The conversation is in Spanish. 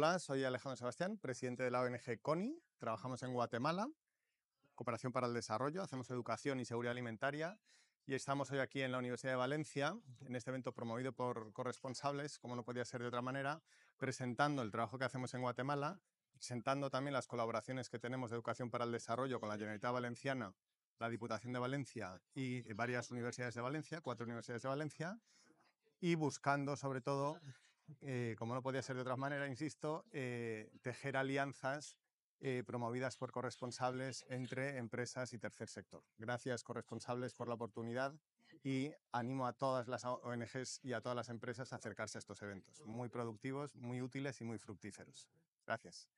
Hola, soy Alejandro Sebastián, presidente de la ONG CONI. Trabajamos en Guatemala, Cooperación para el Desarrollo, hacemos educación y seguridad alimentaria y estamos hoy aquí en la Universidad de Valencia, en este evento promovido por corresponsables, como no podía ser de otra manera, presentando el trabajo que hacemos en Guatemala, presentando también las colaboraciones que tenemos de Educación para el Desarrollo con la Generalitat Valenciana, la Diputación de Valencia y varias universidades de Valencia, cuatro universidades de Valencia, y buscando sobre todo eh, como no podía ser de otra manera, insisto, eh, tejer alianzas eh, promovidas por corresponsables entre empresas y tercer sector. Gracias, corresponsables, por la oportunidad y animo a todas las ONGs y a todas las empresas a acercarse a estos eventos, muy productivos, muy útiles y muy fructíferos. Gracias.